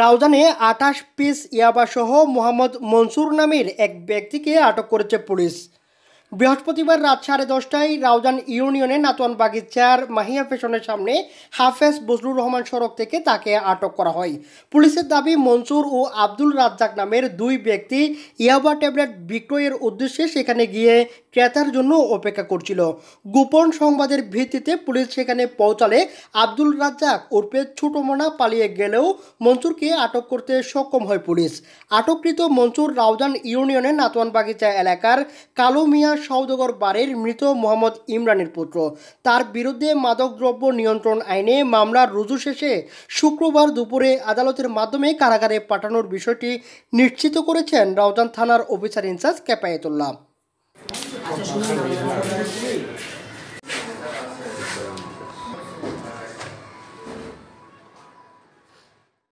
রাউজানে আঠাশ পিস ইয়াবাসহ মোহাম্মদ মনসুর নামের এক ব্যক্তিকে আটক করেছে পুলিশ বৃহস্পতিবার রাত সাড়ে দশটায় রাউজান ইউনিয়নে নাতোয়ান বাগিচার মাহিয়া ফ্যাশনের সামনে হাফেজ বজলুর রহমান সড়ক থেকে তাকে আটক করা হয় পুলিশের দাবি মনসুর ও আব্দুল রাজ্জাক নামের দুই ব্যক্তি ইয়াবা ট্যাবলেট বিক্রয়ের উদ্দেশ্যে সেখানে গিয়ে ক্রেতার জন্য অপেক্ষা করছিল গোপন সংবাদের ভিত্তিতে পুলিশ সেখানে পৌঁছালে আব্দুল রাজ্জাক ওরফে মোনা পালিয়ে গেলেও মঞ্চুরকে আটক করতে সক্ষম হয় পুলিশ আটককৃত মঞ্চুর রাউজান ইউনিয়নের নাতওয়ান বাগিচা এলাকার কালো মিয়া সৌদগর বাড়ির মৃত মোহাম্মদ ইমরানের পুত্র তার বিরুদ্ধে মাদকদ্রব্য নিয়ন্ত্রণ আইনে মামলা রুজু শেষে শুক্রবার দুপুরে আদালতের মাধ্যমে কারাগারে পাঠানোর বিষয়টি নিশ্চিত করেছেন রাউজান থানার অফিসার ইনচার্জ কেপায়েতুল্লাহ すいません。